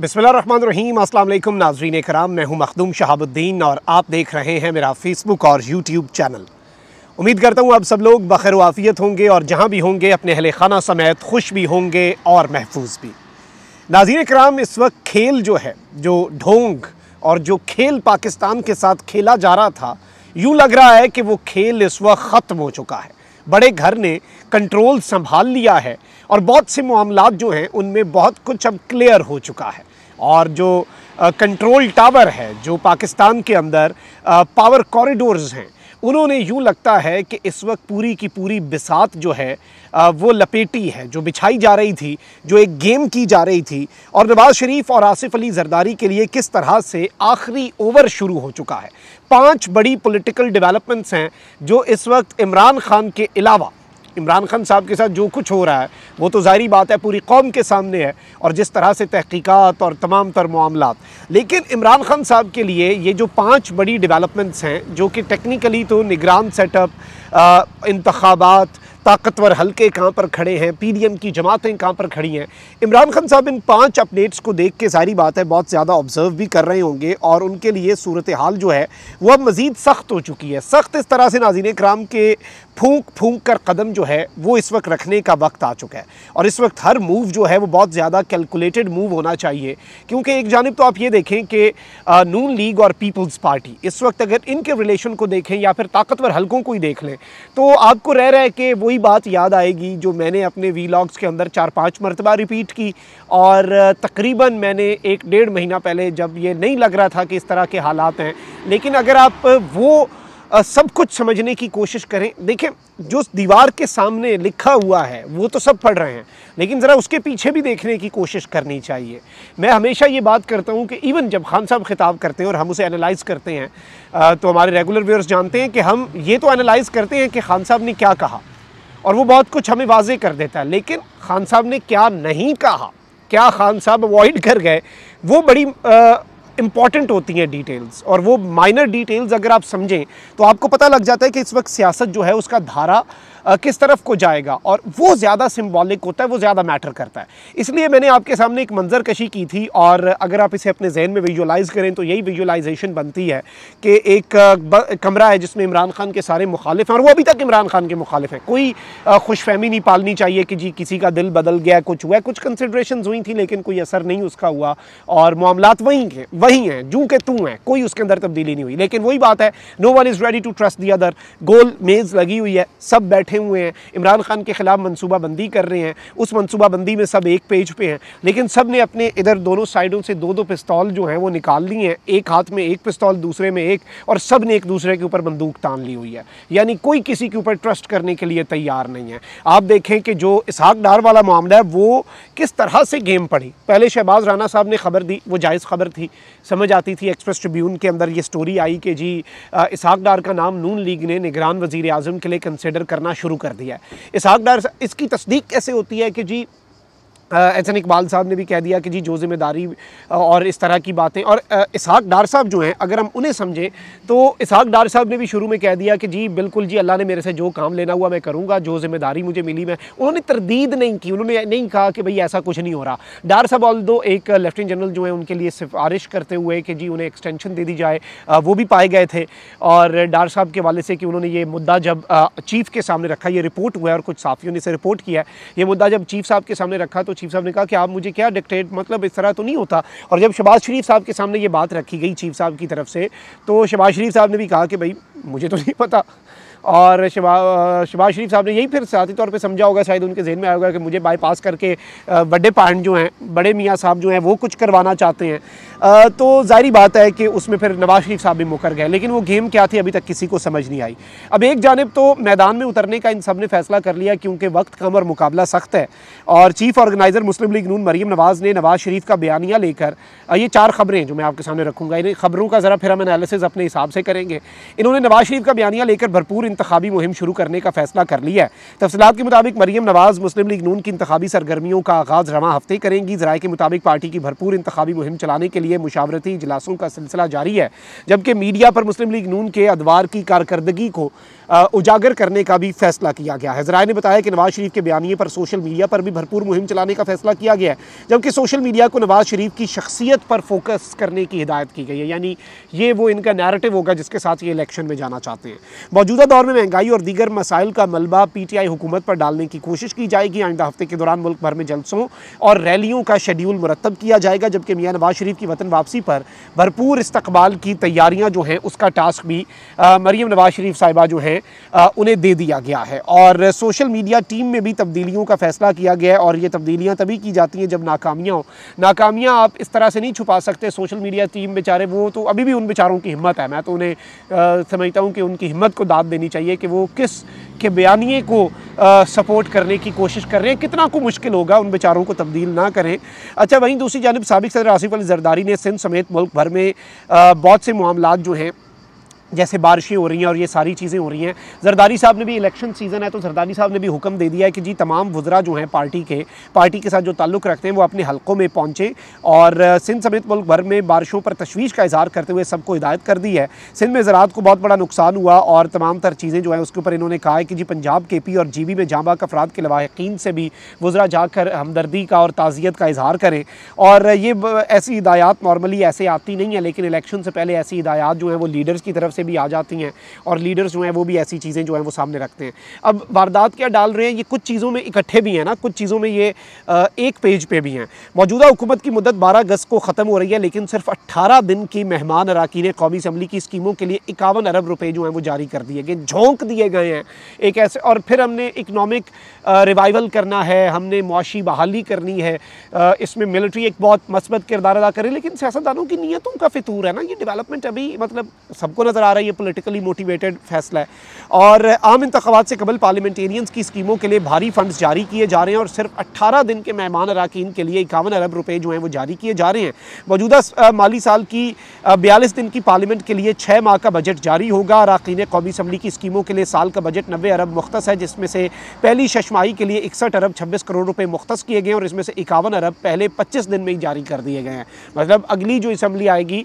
बसमीम अल्लाम नाजरीन कराम मैं हूं मखदूम शहाबुद्दीन और आप देख रहे हैं मेरा फ़ेसबुक और यूट्यूब चैनल उम्मीद करता हूं आप सब लोग बखर वाफ़ियत होंगे और जहां भी होंगे अपने अहल खाना समेत खुश भी होंगे और महफूज भी नाजीन कराम इस वक्त खेल जो है जो ढोंग और जो खेल पाकिस्तान के साथ खेला जा रहा था यूँ लग रहा है कि वो खेल इस वक्त ख़त्म हो चुका है बड़े घर ने कंट्रोल संभाल लिया है और बहुत से मामला जो हैं उनमें बहुत कुछ अब क्लियर हो चुका है और जो कंट्रोल टावर है जो पाकिस्तान के अंदर पावर कॉरिडोर्स हैं उन्होंने यूँ लगता है कि इस वक्त पूरी की पूरी बिसात जो है वो लपेटी है जो बिछाई जा रही थी जो एक गेम की जा रही थी और नवाज़ शरीफ और आसिफ अली जरदारी के लिए किस तरह से आखिरी ओवर शुरू हो चुका है पांच बड़ी पॉलिटिकल डेवलपमेंट्स हैं जो इस वक्त इमरान खान के अलावा इमरान खान साहब के साथ जो कुछ हो रहा है वो तो जारी बात है पूरी कौम के सामने है और जिस तरह से तहकीक़ात और तमाम तर मामला लेकिन इमरान खान साहब के लिए ये जो पाँच बड़ी डेवलपमेंट्स हैं जो कि टेक्निकली तो निगरान सेटअप इंतबात ताकतवर हलके कहाँ पर खड़े हैं एम की जमातें कहाँ पर खड़ी हैं इमरान खान साहब इन पाँच अपडेट्स को देख के सारी बात है बहुत ज़्यादा ऑब्जर्व भी कर रहे होंगे और उनके लिए सूरत हाल जो है वह मज़ीद सख्त हो चुकी है सख्त इस तरह से नाजीन कराम के फूंक फूंक कर कदम जो है वो इस वक्त रखने का वक्त आ चुका है और इस वक्त हर मूव जो है वो बहुत ज़्यादा कैलकुलेटेड मूव होना चाहिए क्योंकि एक जानब तो आप ये देखें कि नून लीग और पीपल्स पार्टी इस वक्त अगर इनके रिलेशन को देखें या फिर ताकतवर हलकों को ही देख लें तो आपको रह रहा है कि वही बात याद आएगी जो मैंने अपने वी के अंदर चार पाँच मरतबा रिपीट की और तकरीबन मैंने एक डेढ़ महीना पहले जब ये नहीं लग रहा था कि इस तरह के हालात हैं लेकिन अगर आप वो सब कुछ समझने की कोशिश करें देखें जो दीवार के सामने लिखा हुआ है वो तो सब पढ़ रहे हैं लेकिन ज़रा उसके पीछे भी देखने की कोशिश करनी चाहिए मैं हमेशा ये बात करता हूँ कि इवन जब खान साहब खिताब करते हैं और हम उसे एनालाइज़ करते हैं तो हमारे रेगुलर व्यूअर्स जानते हैं कि हम ये तो एनालाइज़ करते हैं कि खान साहब ने क्या कहा और वो बहुत कुछ हमें वाजे कर देता है लेकिन खान साहब ने क्या नहीं कहा क्या खान साहब अवॉइड कर गए वो बड़ी आ, इंपॉर्टेंट होती हैं डिटेल्स और वो माइनर डिटेल्स अगर आप समझें तो आपको पता लग जाता है कि इस वक्त सियासत जो है उसका धारा किस तरफ को जाएगा और वो ज़्यादा सिंबॉलिक होता है वो ज़्यादा मैटर करता है इसलिए मैंने आपके सामने एक मंजर कशी की थी और अगर आप इसे अपने जहन में विजुलाइज़ करें तो यही विजुलाइजेशन बनती है कि एक कमरा है जिसमें इमरान खान के सारे मुखालिफ हैं और वो अभी तक इमरान खान के मुखालिफ हैं कोई खुश फहमी नहीं पालनी चाहिए कि जी किसी का दिल बदल गया कुछ हुआ कुछ कंसिड्रेशन हुई थी लेकिन कोई असर नहीं उसका हुआ और मामला वहीं के वही हैं जू के तू हैं कोई उसके अंदर तब्दीली नहीं हुई लेकिन वही बात है no one is ready to trust the other गोल मेज़ लगी हुई है सब बैठे हुए हैं इमरान खान के ख़िलाफ़ मनसूबाबंदी कर रहे हैं उस मनसूबाबंदी में सब एक पेज पे हैं लेकिन सब ने अपने इधर दोनों साइडों से दो दो पिस्तौल जो हैं वो निकाल ली हैं एक हाथ में एक पिस्तौल दूसरे में एक और सब ने एक दूसरे के ऊपर बंदूक तान ली हुई है यानी कोई किसी के ऊपर ट्रस्ट करने के लिए तैयार नहीं है आप देखें कि जो इसहाक डार वाला मामला है वो किस तरह से गेम पड़ी पहले शहबाज राना साहब ने खबर दी वो जायज़ खबर थी समझ आती थी एक्सप्रेस ट्रिब्यून के अंदर ये स्टोरी आई कि जी इसहाक डार का नाम नून लीग ने निगरान वजीर अजम के लिए कंसिडर करना शुरू कर दिया है इसहाक डार इसकी तस्दीक कैसे होती है कि जी एहसन इकबाल साहब ने भी कह दिया कि जी जो ज़िम्मेदारी और इस तरह की बातें और इसहाक डार साहब जो हैं अगर हम उन्हें समझें तो इसहाक डार साहब ने भी शुरू में कह दिया कि जी बिल्कुल जी अल्लाह ने मेरे से जो काम लेना हुआ मैं करूँगा जो ज़िम्मेदारी मुझे मिली मैं उन्होंने तरदीद नहीं की उन्होंने नहीं कहा कि भाई ऐसा कुछ नहीं हो रहा डार साहब ऑल दो एक लेफ्टिनेंट जनरल जो है उनके लिए सिफारिश करते हुए कि जी उन्हें एक्सटेंशन दे दी जाए वो भी पाए गए थे और डार साहब के वाले से कि उन्होंने ये मुद्दा जब चीफ़ के सामने रखा ये रिपोर्ट हुआ है और कुछ साफियों ने इसे रिपोर्ट किया है ये मुद्दा जब चीफ़ साहब के सामने रखा तो चीफ साहब ने कहा कि आप मुझे क्या डिक्टेट मतलब इस तरह तो नहीं होता और जब शबाज शरीफ साहब के सामने ये बात रखी गई चीफ साहब की तरफ से तो शबाज शरीफ साहब ने भी कहा कि भाई मुझे तो नहीं पता और शबा शबाज शरीफ साहब ने यही फिर सियाती तौर पर समझा होगा शायद उनके जहन में आया होगा कि मुझे बाईपास करके बड़े पाहन जो हैं बड़े मियाँ साहब जो हैं वो कुछ करवाना चाहते हैं तो ज़ाहरी बात है कि उसमें फिर नवाज शरीफ साहब भी मुकर गए लेकिन वो गेम क्या थी अभी तक किसी को समझ नहीं आई अब एक जानब तो मैदान में उतरने का इन सब ने फैसला कर लिया क्योंकि वक्त कम और मुकाबला सख्त है और chief organiser Muslim League Noon Maryam Nawaz ने नवाज शरीफ का बयानिया लेकर ये चार ख़बरें जो मैं आपके सामने रखूँगा इन खबरों का ज़रा फिर हम एनालिसिस अपने हिसाब से करेंगे इन्होंने नवाज शरीफ का बयानिया लेकर भरपूर इंतबी मुहिम शुरू करने का फैसला कर लिया है तफसलत के मुताबिक मरीम नवाज़ मुस्लिम लीग नून की इंतबी सरगर्मियों का आगाज़ रवा हफ्ते करेंगी जराये के मुताबिक पार्टी की भरपूर इंतबी मुहिम चलाने के लिए मुशावरती इजलासों का सिलसिला जारी है जबकि मीडिया पर मुस्लिम लीग नून के अदवार की कारकर्दगी को उजागर करने का भी फैसला किया गया है जराये ने बताया कि नवाज शरीफ के बयानी पर सोशल मीडिया पर भी भरपूर मुहिम चलाने का फैसला किया गया है जबकि सोशल मीडिया को नवाज शरीफ की शख्सियत पर फोकस करने की हिदायत की गई है यानी ये वो इनका नैरेटिव होगा जिसके साथ ये इलेक्शन में जाना चाहते हैं मौजूदा दौर दौर में महंगाई और दीगर मसाइल का मलबा पी टी आई हुकूमत पर डालने की कोशिश की जाएगी आइंदा हफ्ते के दौरान मुल्क भर में जलसों और रैलियों का शेड्यूल मुरतब किया जाएगा जबकि मियाँ नवाज शरीफ की वतन वापसी पर भरपूर इस्तबाल की तैयारियाँ जो हैं उसका टास्क भी मरीम नवाज शरीफ साहिबा जो है उन्हें दे दिया गया है और सोशल मीडिया टीम में भी तब्दीलियों का फैसला किया गया है और ये तब्दीलियाँ तभी की जाती हैं जब नाकामियाँ नाकामियाँ आप इस तरह से नहीं छुपा सकते सोशल मीडिया टीम बेचारे वो तो अभी भी उन बेचारों की हिम्मत है मैं तो उन्हें समझता हूँ कि उनकी हिम्मत को दाद देनी चाहिए कि वो किस के बयानी को आ, सपोर्ट करने की कोशिश कर रहे हैं कितना को मुश्किल होगा उन बेचारों को तब्दील ना करें अच्छा वहीं दूसरी जानब सबक सदर आसिफ अली जरदारी ने सिंध समेत मुल्क भर में आ, बहुत से मामला जो हैं जैसे बारिशें हो रही हैं और ये सारी चीज़ें हो रही हैं जरदारी साहब ने भी इलेक्शन सीज़न है तो जरदारी साहब ने भी हुक्म दे दिया है कि जी तमाम वज्रा जो हैं पार्टी के पार्टी के साथ जो ताल्लुक़ रखते हैं वो अपने हलकों में पहुँचें और सिंध समेत मुल्क भर में बारिशों पर तशवीश का इजहार करते हुए सबको हिदायत कर दी है सिंध में ज़रात को बहुत बड़ा नुकसान हुआ और तमाम तर चीज़ें जो हैं उसके ऊपर इन्होंने कहा है कि जी पंजाब के पी और जी बी में बाग अफराद के लवाकिन से भी वज्रा जाकर हमदर्दी का और ताज़ियत का इजहार करें और ये ऐसी हिदायत नॉर्मली ऐसे आती नहीं है लेकिन इलेक्शन से पहले ऐसी हिदायत जो है वो लीडर्स की तरफ से से भी आ जाती हैं और लीडर्स जो हैं वो भी ऐसी चीज़ें जो हैं वो सामने रखते हैं अब वारदात क्या डाल रहे हैं ये कुछ चीज़ों में इकट्ठे भी हैं ना कुछ चीज़ों में ये एक पेज पर भी हैं मौजूदा हुकूमत की मदद बारह अगस्त को ख़त्म हो रही है लेकिन सिर्फ अट्ठारह दिन की मेहमान अरकान कौमी असम्बली की स्कीमों के लिए इक्यावन अरब रुपये जो हैं वो जारी कर दिए गए झोंक दिए गए हैं एक ऐसे और फिर हमने इकनॉमिक रिवाइवल करना है हमने मुआशी बहाली करनी है इसमें मिलिट्री एक बहुत मस्बत किरदार अदा करें लेकिन सियासतदानों की नीयतों का फितूर है ना ये डेवलपमेंट अभी मतलब सबको नज़र आ आ रहा है ये पोलिटिकली मोटिवेटेड फैसला है और आम इंतबात से कबल पार्लियामेंटेरियंस की स्कीमों के लिए भारी फंड्स जारी किए जा रहे हैं और सिर्फ अट्ठारह दिन के मेहमान अरकान के लिए इक्यावन अरब रुपये जो हैं वो जारी किए जा रहे हैं मौजूदा माली साल की बयालीस दिन की पार्लियामेंट के लिए छः माह का बजट जारी होगा अरकान कौमी असम्बली की स्कीमों के लिए साल का बजट नबे अरब मुख्त है जिसमें से पहली शशमाही के लिए इकसठ अरब छब्बीस करोड़ रुपये मुख्त किए गए और इसमें से इक्यावन अरब पहले पच्चीस दिन में ही जारी कर दिए गए हैं मतलब अगली जो इसम्बली आएगी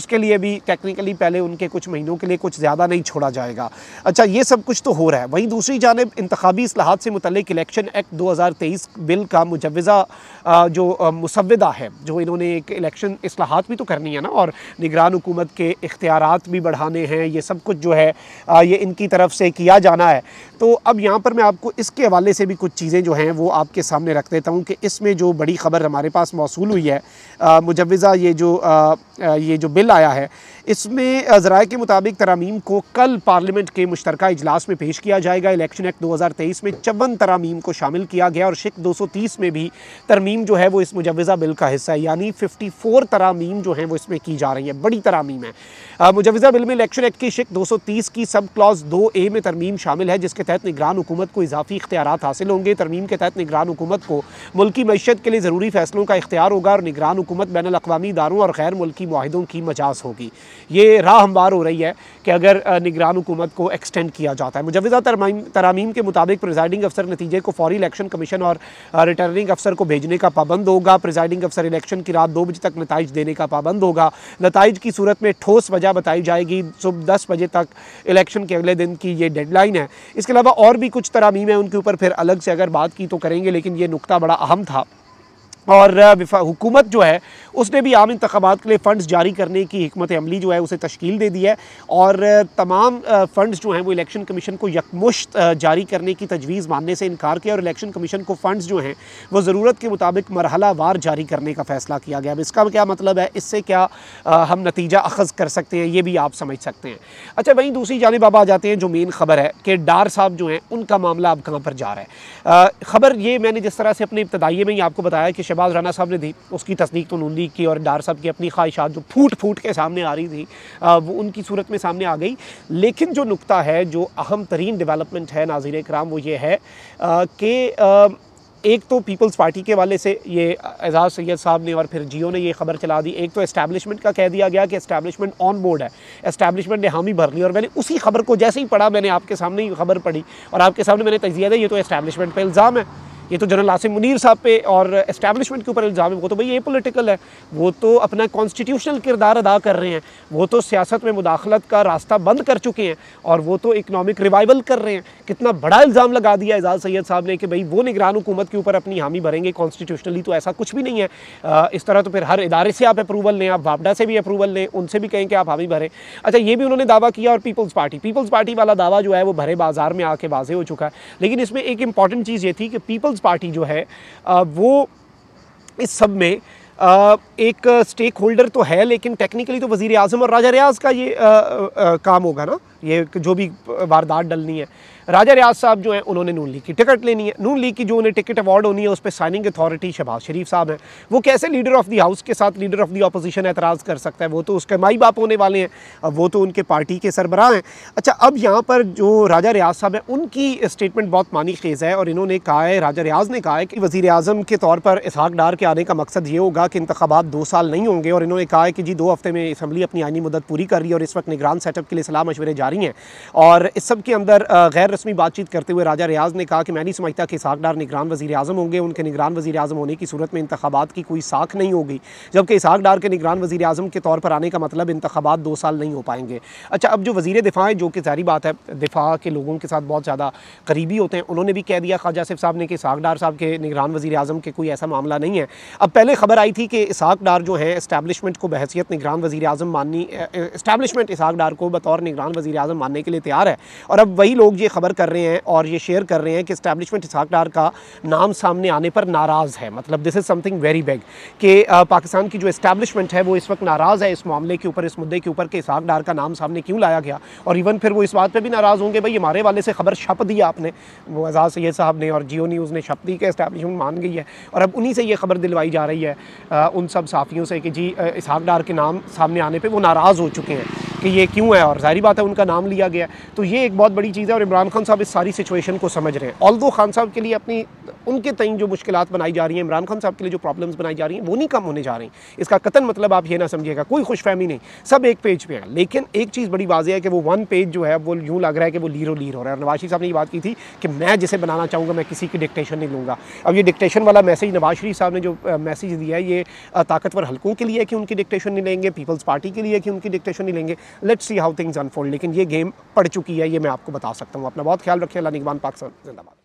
उसके लिए भी टेक्निकली पहले उनके कुछ कुछ महीनों के लिए कुछ ज़्यादा नहीं छोड़ा जाएगा अच्छा ये सब कुछ तो हो रहा है वहीं दूसरी जानब इंतबी असलाहत से मुतलिक इलेक्शन एक्ट दो हज़ार तेईस बिल का मुजवज़ा जो मुसविदा है जो इन्होंने एक इलेक्शन असलाहत भी तो करनी है ना और निगरान हुकूमत के इख्तियार भी बढ़ाने हैं ये सब कुछ जो है ये इनकी तरफ से किया जाना है तो अब यहाँ पर मैं आपको इसके हवाले से भी कुछ चीज़ें जो हैं वो आपके सामने रख देता हूँ कि इसमें जो बड़ी ख़बर हमारे पास मौसू हुई है मुजवज़ा ये जो आ, ये जो बिल आया है इसमें ज़रा के के मुताबिक तरामीम को कल पार्लियामेंट के मुश्तर इजलास में पेश किया जाएगा इलेक्शन एक्ट 2023 में चौवन तरामीम को शामिल किया गया और शिक 230 में भी तरमीम जो है वो इस मुजवज़ा बिल का हिस्सा है यानी 54 तरामीम जो है वो इसमें की जा रही है बड़ी तरामीम है मुजवजा बिल में इलेक्शन एक्ट की शिक 230 की सब क्लास दो ए में तरमीम शामिल है जिसके तहत निगरान हुकूमत को इजाफी इख्तियार हासिल होंगे तरमीम के तहत निगरान हुकूमत को मुल्की मीशत के लिए ज़रूरी फैसलों का इख्तियार होगा और निगरान हुकूमत बैन अवी इदारों और गैर मुल्की माहिदों की मजाज होगी ये राह हमवार हो रही है कि अगर निगरान हुकूमत को एक्सटेंड किया जाता है मुजवजा तरामीम के मुताबिक प्रिजाइडिंग अफसर नतीजे को फौरी इलेक्शन कमीशन और रिटर्निंग अफसर को भेजने का पाबंद होगा प्रिजाइडिंग अफसर इलेक्शन की रात दो बजे तक नतज देने का पाबंद होगा नतज की सूरत में ठोस वजह वजह बताई जाएगी सुबह दस बजे तक इलेक्शन के अगले दिन की ये डेडलाइन है इसके अलावा और भी कुछ तरामीम है उनके ऊपर फिर अलग से अगर बात की तो करेंगे लेकिन ये नुकता बड़ा अहम था और हुकूमत जो है उसने भी आम इंतबात के लिए फ़ंड्स जारी करने की हमत अमली जो है उसे तश्कील दे दी है और तमाम फ़ंड्स जो हैं वो इलेक्शन कमीशन को यकमुश्त जारी करने की तजवीज़ मानने से इनकार किया और इलेक्शन कमीशन को फ़ंड्स जो हैं वो ज़रूरत के मुताबिक मरहला वार जारी करने का फ़ैसला किया गया अब इसका क्या मतलब है इससे क्या हम नतीजा अखज़ कर सकते हैं ये भी आप समझ सकते हैं अच्छा वहीं दूसरी जानब आप आ जाते हैं जो मेन ख़बर है कि डार साहब जो हैं उनका मामला अब कहाँ पर जा रहा है ख़बर ये मैंने जिस तरह से अपने इब्तदाइये में ही आपको बताया कि शहबाज राना साहब ने दी उसकी तस्दीक तो नून लीग की और डार साहब की अपनी ख्वाहिशात जो फूट फूट के सामने आ रही थी वो उनकी सूरत में सामने आ गई लेकिन जो नुकता है जो अहम तरीन डेवलपमेंट है नाजिर कराम वो ये है कि एक तो पीपल्स पार्टी के वाले से ये एजाज सैयद साहब ने और फिर जियो ने ये खबर चला दी एक तो इस्टेब्लिशमेंट का कह दिया गया कि इस्टेब्लिशमेंट ऑन बोर्ड है इस्टेब्लिशमेंट ने हामी भर ली और मैंने उसी खबर को जैसे ही पढ़ा मैंने आपके सामने ही खबर पढ़ी और आपके सामने मैंने तजिया दी ये तो इस्टेब्लिशमेंट पर इल्ज़ाम है ये तो जनरल आसिम मुनीर साहब पे और इस्टेबलिशमेंट के ऊपर इल्ज़ाम है वो तो भाई ये पोलिटिकल है वो तो अपना कॉन्स्टिट्यूशनल किरदार अदा कर रहे हैं वो तो सियासत में मुदाखलत का रास्ता बंद कर चुके हैं और वो तो इकनॉमिक रिवाइवल कर रहे हैं कितना बड़ा इल्ज़ाम लगा दिया एजाज सैद साहब ने कि भाई वो निगरान हुकूमत के ऊपर अपनी हामी भरेंगे कॉन्स्टिट्यूशनली तो ऐसा कुछ भी नहीं है इस तरह तो फिर हर इदारे से आप अप्रूवल लें आप भापडा से भी अप्रूवल लें उनसे भी कहें कि आप हामी भरें अच्छा ये भी उन्होंने दावा किया और पीपल्स पार्टी पीपल्स पार्टी वाला दावा जो है वो भरे बाजार में आके वाजे हो चुका है लेकिन इसमें एक इंपॉर्टेंट चीज़ ये थी कि पीपल्स पीपल्स पार्टी जो है वो इस सब में एक स्टेक होल्डर तो है लेकिन टेक्निकली तो वज़ी अजम और राजा रियाज का ये काम होगा ना ये जो भी वारदात डलनी है राजा रियाज साहब जो हैं उन्होंने नून लीग की टिकट लेनी है नून लीग की जो उन्हें टिकट अवार्ड होनी है उस पर साइनिंग अथॉरिटी शहबाज शरीफ साहब हैं वो कैसे लीडर ऑफ दी हाउस के साथ लीडर ऑफ दी अपोजिशन एतराज़ कर सकता है वो तो उसके माई बाप होने वाले हैं अब वो तो उनके पार्टी के सरबराह हैं अच्छा अब यहाँ पर जो राजा रियाज साहब हैं उनकी स्टेटमेंट बहुत मानी खेज़ है और इन्होंने कहा है राजा रियाज ने कहा है कि वज़ी अजम के तौर पर इसहाक डार के आने का मकसद ये होगा कि इंतबात दो साल नहीं होंगे और इन्होंने कहा है कि जी दो हफ्ते में इसम्बली अपनी आइनी मदद पूरी कर रही है और इस वक्त निगरान सेटअप के लिए सलाह मशवरे जारी हैं और इस सब के अंदर गैर रस्मी बातचीत करते हुए राजा रियाज ने कहा कि मैं नहीं समझता कि इसहाकडार निगरान वजी अजम होंगे उनके निगरान वजी अजम होने की सूरत में इंतबात की कोई साख नहीं होगी जबकि डार के निगरान वजी अजम के तौर पर आने का मतलब इंतबात दो साल नहीं हो पाएंगे अच्छा अब जो वजीर दिफा हैं जो कि जारी बात है दिफा के लोगों के साथ बहुत ज़्यादा करीबी होते हैं उन्होंने भी कह दिया ख्वाजा सिफ साहब ने कि इसहाकडार साहब के निगरान वजी अजम के कोई ऐसा मामला नहीं है अब पहले खबर आई थी कि इसहाक डार जो है इस्टेबलिशमेंट को बहसीत निगरान वजी अजम माननी इस्टेबलिशमेंट इसहाक डार को बतौर निगरान वजी अजम मानने के लिए तैयार है और अब वही लोग ये खबर खबर कर रहे हैं और ये शेयर कर रहे हैं कि इस्टेब्लिशमेंट डार का नाम सामने आने पर नाराज़ है मतलब this is something very big कि पाकिस्तान की जो इस्टेब्लिशमेंट है वो इस वक्त नाराज़ है इस मामले के ऊपर इस मुद्दे के ऊपर कि इसहाक डार का नाम सामने क्यों लाया गया और इवन फिर वो इस बात पर भी नाराज़ होंगे भाई हमारे वाले से खबर छप दी आपने वो एजाज सैद साहब ने और जियो न्यूज़ ने छप दी कि इस्टेब्लिशमेंट मान गई है और अब उन्हीं से ये खबर दिलवाई जा रही है उन सब साफियों से कि जी डार के नाम सामने आने पर वो नाराज़ हो चुके हैं कि ये क्यों है और जाहिर बात है उनका नाम लिया गया तो ये एक बहुत बड़ी चीज़ है और इमरान खान साहब इस सारी सिचुएशन को समझ रहे हैं ऑल खान साहब के लिए अपनी उनके तय जो मुश्किल बनाई जा रही हैं इमरान खान साहब के लिए जो प्रॉब्लम्स बनाई जा रही हैं वो नहीं कम होने जा रही हैं इसका कतन मतलब आप ये ना समझिएगा कोई खुश फहमी नहीं सब एक पेज पे है लेकिन एक चीज़ बड़ी वाजह है कि वो वन पेज जो है वो यूँ लग रहा है कि वो लीरो लीर हो रहा है नवाज शरीफ साहब ने ये बात की थी कि मैं जिसे बनाना चाहूँगा मैं किसी की डिक्टेशन नहीं लूँगा अब ये डिक्टेशन वाला मैसेज नवाज शरीफ साहब ने जो मैसेज दिया है ये ताकतवर हल्कों के लिए कि उनकी डिक्टेशन नहीं लेंगे पीपल्स पार्टी के लिए कि उनकी डिक्टेशन नहीं लेंगे let see how things unfold लेकिन ये गेम पड़ चुकी है ये मैं आपको बता सकता हूँ अपना बहुत ख्याल रखिए अल्लाह निगमान पाकिस्तान जिंदाबाद